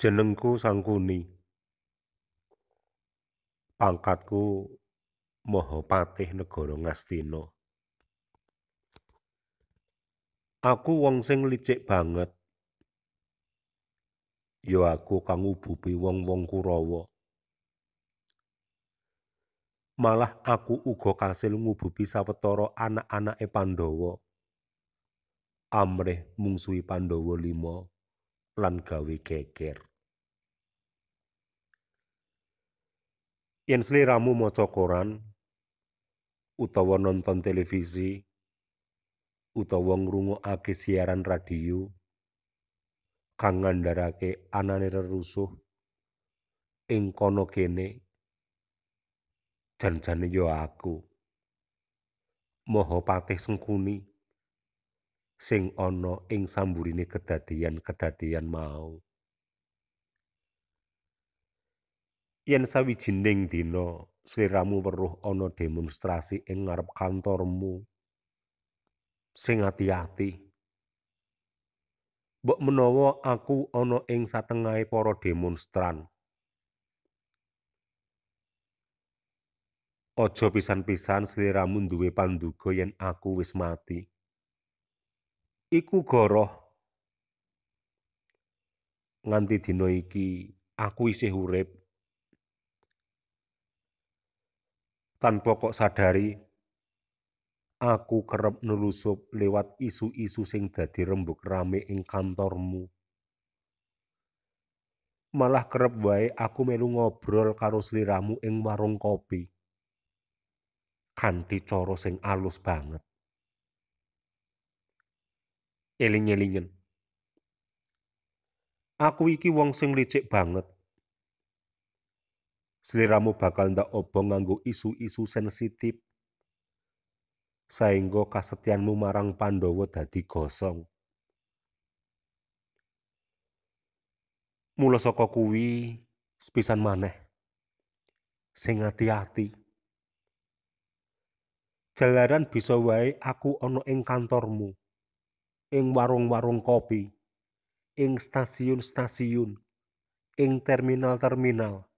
jenengku sangkuni pangkatku moho patih negara ngastina aku wong sing licik banget yo aku kang ububi wong-wong kurawa malah aku uga kasil ngububi sawetara anak anak pandhawa amrih mungsuhi pandhawa 5 lan gawe geger yen sliramu maca koran utawa nonton televisi utawa ngrungokake siaran radio kang ngandharake anane rerusuh ing kono kene janjane yo aku moho patih sengkuni sing ana ing samburine kedadian-kedadian mau yen sawijining dina sliramu weruh ana demonstrasi ing ngarep kantormu sing ati-ati mbok menawa aku ana ing satengahe para demonstran Ojo pisan-pisan sliramu duwe panduga yen aku wis mati. Iku goroh. Nganti dina iki aku isih urip tanpa kok sadari aku kerep nelusup lewat isu-isu sing dadi rembuk rame ing kantormu. Malah kerep wae aku melu ngobrol karo sliramu ing warung kopi. Kanthi cara sing alus banget. Eling-elingen. Aku iki wong sing licik banget. Seliramu bakal ndak obong nganggo isu-isu sensitif. Saengga kasetyanmu marang Pandowo dadi gosong. Mula saka kuwi sepisan maneh sing ati-ati. Jalaran bisa wae aku ana ing kantormu, ing warung-warung kopi, ing stasiun-stasiun, ing terminal-terminal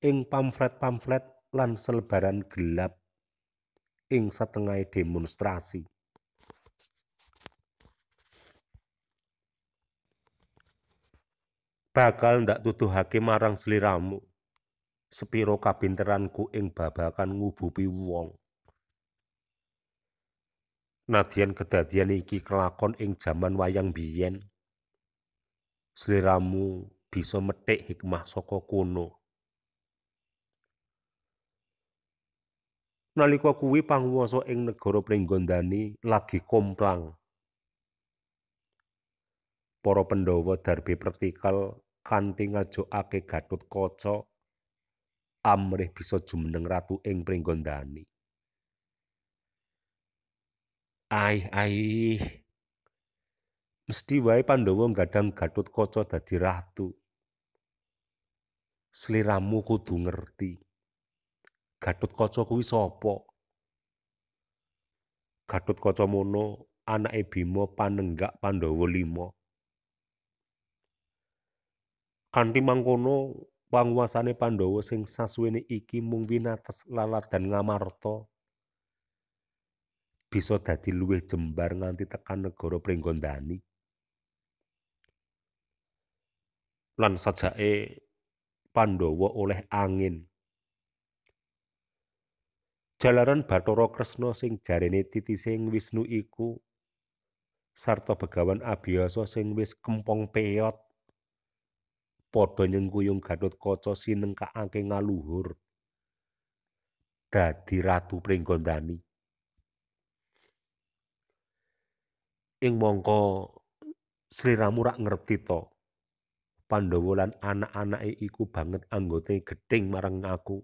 ing pamflet-pamflet lan selebaran gelap ing setengah demonstrasi. Bakal ndak hakim marang seliramu, sepiro kabinteranku ing babakan ngubupi wong. Nadian kedadian iki kelakon ing jaman wayang biyen. seliramu bisa metik hikmah sokok kuno. nalika kuwi panguwasa ing negara Pringgondani lagi komplang. Para Pandhawa darbe pertikel kanthi ngajokake Gatut Kaca amrih bisa jumeneng ratu ing Pringgondani. Ai ai mesti wae Pandhawa nggadang Gatut Kaca dadi ratu. Sliramu kudu ngerti. Gatut Kaca kuwi sapa? Gatut Kaca mono anake Bima panenggak Pandhawa 5. Kanthi mangkono panguasane Pandhawa sing sasuwene iki mung winates laladan Ngamarta bisa dadi luwih jembar nganti tekan negara Pringgondani. Lan sajake Pandhawa oleh angin Jalaran Bathara Kresna sing jarene titising Wisnu iku sarta begawan abiyasa sing wis kempong peyot padha nyengkuyung nengka sinengkakake ngaluhur dadi ratu Pringgondani. Ing mongko Sri Ramu ngerti to Pandhawa lan anak-anake iku banget anggote gething marang aku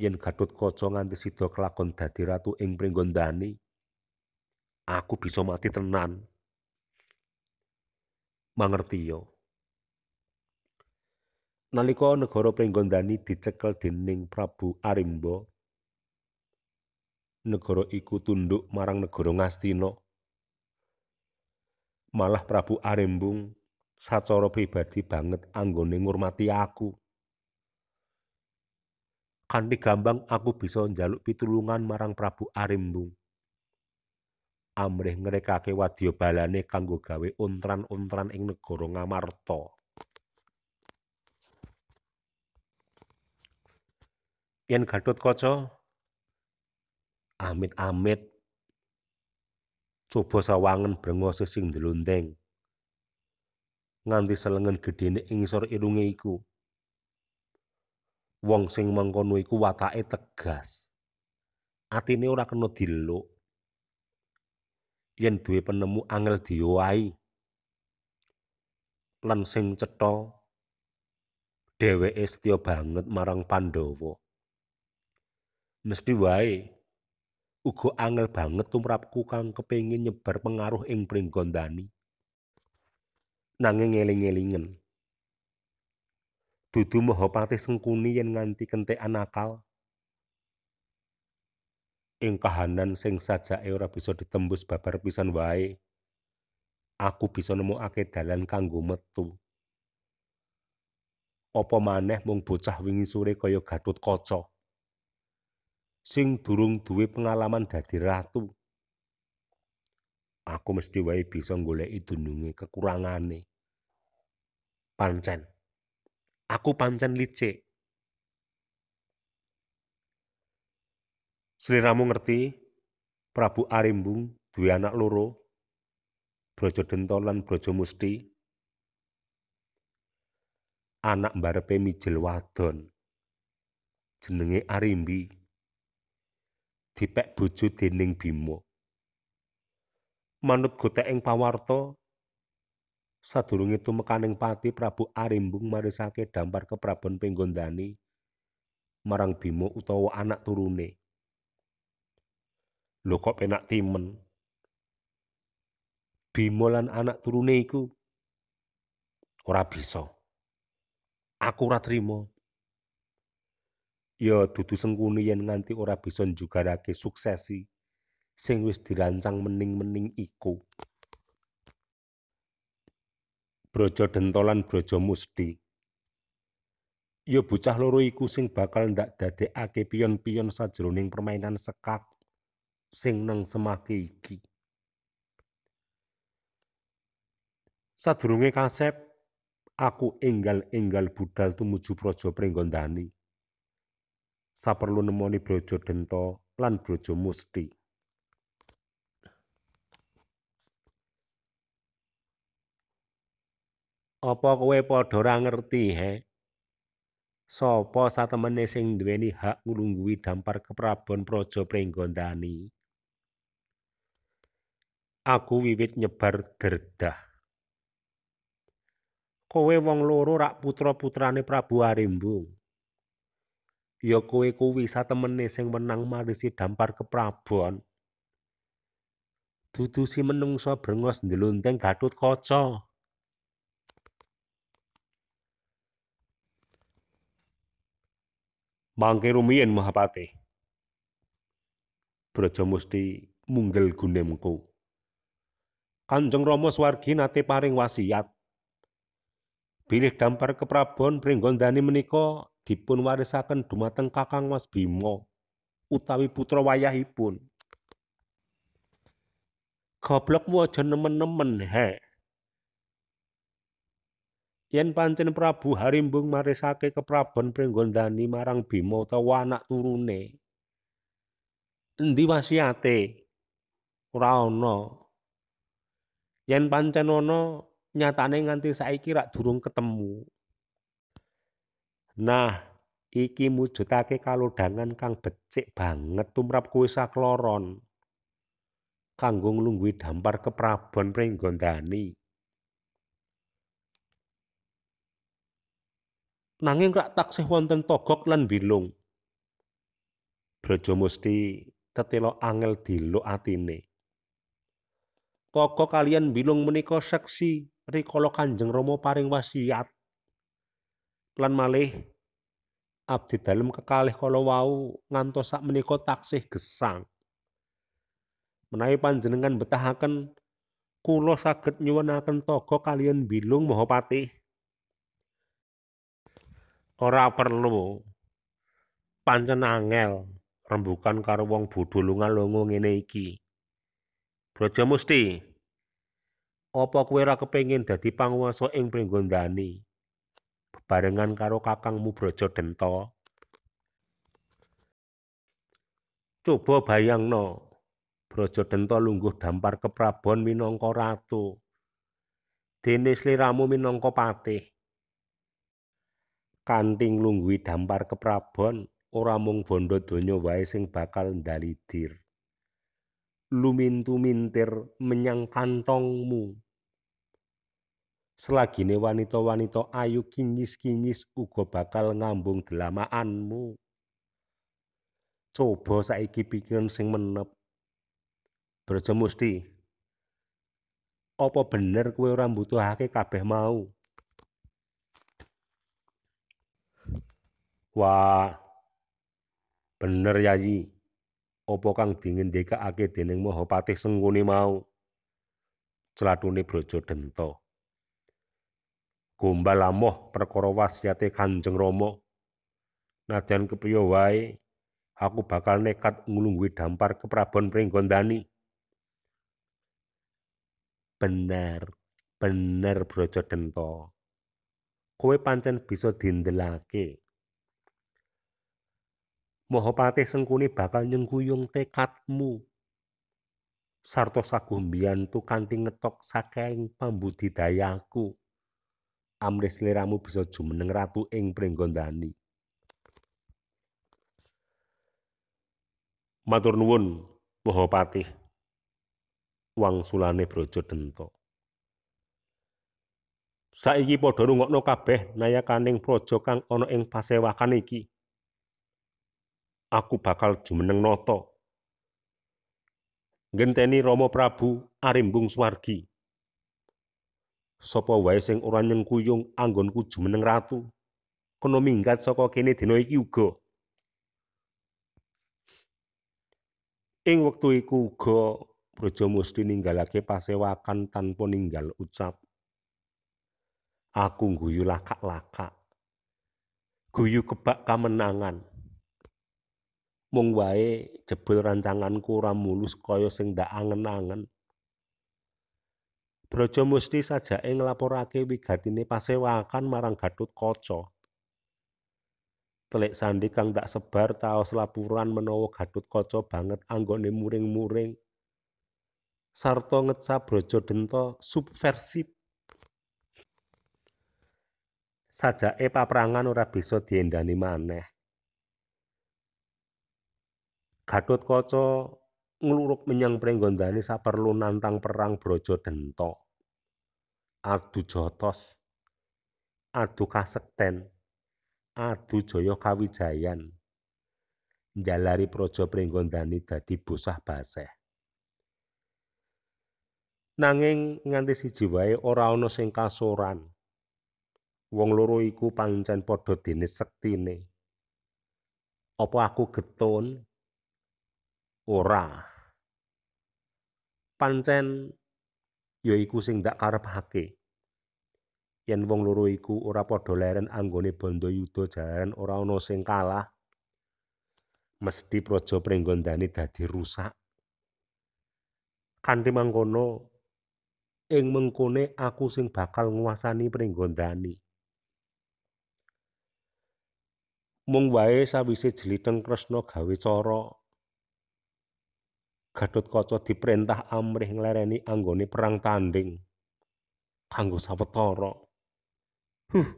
yen Gatotkaca nganti sida kelakon dadi ratu ing pringgondani aku bisa mati tenan mangerti yo ya? nalika negara pringgondani dicekel dening Prabu Arimba negara iku tunduk marang negara Ngastina malah Prabu Arembung sacara pribadi banget anggone ngurmati aku kanthi gambang aku bisa njaluk pitulungan marang Prabu Arimbung. Amrih ngrekake wadya balane kanggo gawe ontran-ontran ing negara Ngamarta. Yen koco. amit-amit coba sawangen brengose sing ndlundeng nganti selengen gedene ing ngisor irunge iku wong sing mengkono iku watake tegas atine ora kena diluk yen duwe penemu angel diowahi lan sing cetha dheweke setya banget marang Pandhawa mesti wae uga angel banget tumrapku kang kepengin nyebar pengaruh ing pringgondani nanging eling-elingen dudu mahapati sengkuni yen nganti kentekan akal ing kahanan sing sajake ora bisa ditembus babar pisan wae aku bisa nemokake dalan kanggo metu apa maneh mung bocah wingi sore kaya Gatut Kaca sing durung duwe pengalaman dadi ratu aku mesti wae bisa goleki dununge kekurangane pancen Aku pancen licik. Seliramu ngerti, Prabu Arimbung duwe anak loro, Brojo Dento lan Brojo Musti. Anak mbarepe mijil wadon. Jenenge Arimbi. Dipek bojo dening bimo, Manut gotek ing pawarta, itu mekaning pati Prabu Arimbung marisake dampar Prabon Penggondani marang bimo utawa anak turune. Lho kok penak timen. Bimo lan anak turune iku ora bisa. Aku ora trimo. Ya dudu sengkuni yen nganti ora bisa njugarake suksesi sing wis dirancang mening-mening iku. Brojo Dentolan Brojo Musdi. yo ya bocah loro iku sing bakal ndak dadekake pion-pion sajroning permainan sekak sing neng semake iki. Sadurunge kasep, aku enggal-enggal budal tumuju Brojo Pringgondani. Saperlu nemoni Brojo Dento lan Brojo Musti. Apa kowe padha ora ngerti he? Sopo satemene sing duweni hak ngulunggui dampar keprabon praja Pringgondani? Aku wiwit nyebar derdah. Kowe wong loro rak putra-putrane Prabu Arimbung. Ya kowe kuwi satemene sing menang marisi dampar keprabon. Dudu si menungsa brengos ndelunteng Gatut Kaca. mangke rumiyin mahapate. Braja Musti munggel gunemku. Kanjeng Rama swargi nate paring wasiat. Bilih dampar keprabon pringgondani menika dipun warisaken dumateng Kakang Mas bimo, utawi putra wayahipun. Goblokmu aja nemen-nemen, he yen pancen Prabu Harimbung marisake keprabon Pringgondani marang bimo utawa anak turune. Endi wasiate? Ora ana. Yen pancen ana nyatane nganti saiki rak durung ketemu. Nah, iki mujudake kalodangan kang becik banget tumrap kowe sakloron. Kanggo nglungguhi dampar keprabon Pringgondani. nanging rak taksih wonten togok lan bilung. Brojo Musti tetelo angel diluk atine. Togok kalian bilung menika seksi rikala Kanjeng Rama paring wasiat. Lan malih abdi dalem kekalih kala wau ngantos sak menika taksih gesang. Menawi panjenengan betahaken kula saged nyuwunaken toga kalian bilung Mahapatih ora perlu pancen angel rembukan karo wong bodho lunga lunga ngene iki Musti apa kowe ora kepengin dadi panguwasa ing pringgondani bebarengan karo kakangmu brojo dento Coba bayangno brojo dento lungguh dampar keprabon minangka ratu dene sliramu minangka patih kanthi nglungguhi dampar keprabon ora mung bondo donya wae sing bakal ndalidir lumintu-mintir menyang kantongmu selagine wanita-wanita ayu kinyis-kinyis uga bakal ngambung delamaanmu coba saiki pikiran sing menep Brojo Opo apa bener kue ora mbutuhake kabeh mau Wah. Bener Yayi. Ji. Apa kang dingendhekake dening Mahapati Sengkuni mau? Celatune Brojo Dento. Gombal amoh perkara wasiate Kanjeng Rama. Nadyan kepriyo wae, aku bakal nekat nglungguhi dampar ke Prabon Pringgondani. Bener, bener Brojo Dento. Kowe pancen bisa dindelake. Mahapati Sengkuni bakal nyengguyung tekadmu. Sarto sagumbiyantu kanthi ngetok saking pambudidayaku. Amrih sliramu bisa jumeneng ratu ing pringgondani. Matur nuwun, Mahapatih. Wangsulane Braja Denta. Saiki padha rungokno kabeh nayakaning projo kang ana ing pasewakan iki aku bakal jumeneng noto. Genteni Romo Prabu arimbung swargi. Sopo wae sing ora nyengkuyung anggonku jumeneng ratu, Kono minggat saka kene dina iki uga. Ing wektu iku uga Braja Musti ninggalake pasewakan tanpa ninggal ucap. Aku guyu lakak-lakak. Guyu kebak kamenangan mung wae jebul rancanganku ora mulus kaya sing ndak angen-angen. brojo Musti sajake nglaporake wigatine pasewakan marang Gatut Kaca. Telik sandi kang tak sebar taos laporan menawa Gatut Kaca banget anggone muring-muring. sarto ngecap brojo dento subversif. Sajake paprangan ora bisa diendani maneh. Gatot koco ngeluruk menyang prenggondane perlu nantang perang brojo dento. Adu jotos, adu kasekten, adu Joyo kawijayan. Jalari projo prenggondani dadi busah baseh. Nanging nganti siji wae ora ana sing kasoran. Wong loro iku pancen padha dene sektine. Apa aku getun ora pancen ya sing ndak karepake yen wong loro iku ora padha leren anggone bondo yudha jaran ora ana sing kalah mesti praja pringgondane dadi rusak kanthi mangkono ing mengkone aku sing bakal nguasani pringgondani mung wae sawise jliteng kresna gawe Gatotkaca diperintah amrih nglereni anggone perang tanding kanggo sawetara. Huh.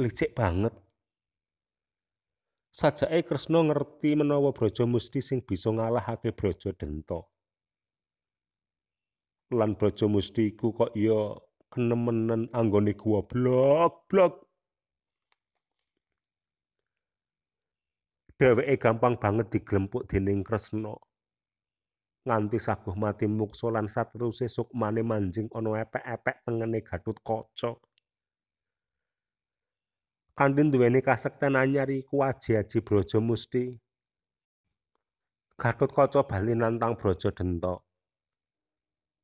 Licik banget. Sajake Kresna ngerti menawa Braja Musti sing bisa ngalahake Braja Denta. Lan Braja Musti iku kok ya kenemenen anggone guwa blok blok dheweke gampang banget diglempuk dening Kresna. Nganti sabuh mati mukso lan satruse sukmane manjing ana epek-epek tengene gadut kaca. Kandin duweni kasekten anyar iku aji-aji brojo musti. Gatut kaca bali nantang brojo dento.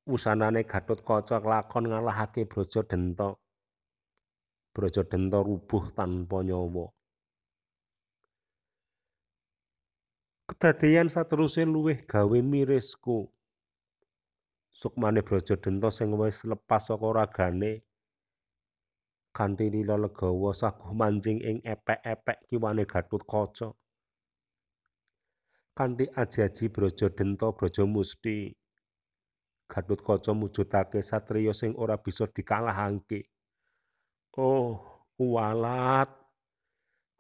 Usanane gatut kaca lakon ngalahake brojo dento. Brojo dento rubuh tanpa nyawa. kedadeyan saterusé luwih gawe mirisku sukmane brojo dento sing wis lepas saka ragane kanthi lila saguh mancing ing epek-epek kiwane gatut kaca kanthi aji-aji brojo dento brojo musti gatut kaca mujudake satriya sing ora bisa dikalahangke oh kualat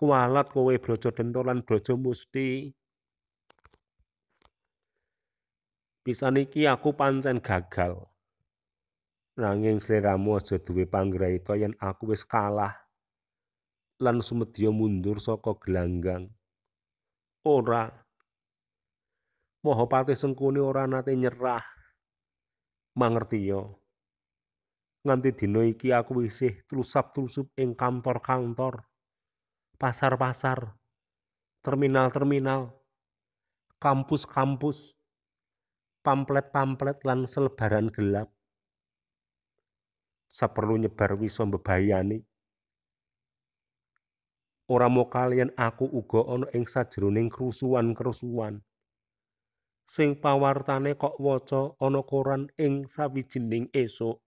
kualat kowe brojo dento lan brojo musti pisan iki aku pancen gagal. Nanging sliramu aja duwe itu yen aku wis kalah lan sumedya mundur saka gelanggang. Ora. pati Sengkuni ora nate nyerah. mangerti yo ya? Nganti dina iki aku isih tulusap tulusup ing kantor-kantor, pasar-pasar, terminal-terminal, kampus-kampus pamflet-pamflet lan selebaran gelap saperlu nyebar wisa mbebayani ora mau kalian aku uga ana ing sajroning kerusuhan-kerusuhan sing pawartane kok waca ana koran ing sawijining esuk